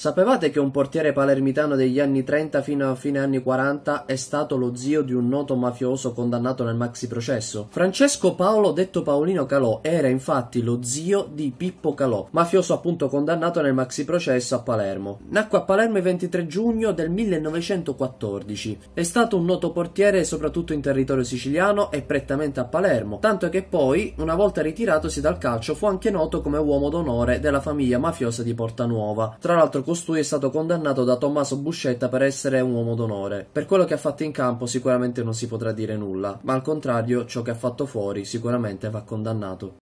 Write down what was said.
Sapevate che un portiere palermitano degli anni 30 fino a fine anni 40 è stato lo zio di un noto mafioso condannato nel maxi processo? Francesco Paolo, detto Paolino Calò, era infatti lo zio di Pippo Calò, mafioso appunto condannato nel maxi processo a Palermo. Nacque a Palermo il 23 giugno del 1914. È stato un noto portiere soprattutto in territorio siciliano e prettamente a Palermo, tanto che poi, una volta ritiratosi dal calcio, fu anche noto come uomo d'onore della famiglia mafiosa di Portanuova. Tra l'altro costui è stato condannato da Tommaso Buscetta per essere un uomo d'onore. Per quello che ha fatto in campo sicuramente non si potrà dire nulla, ma al contrario ciò che ha fatto fuori sicuramente va condannato.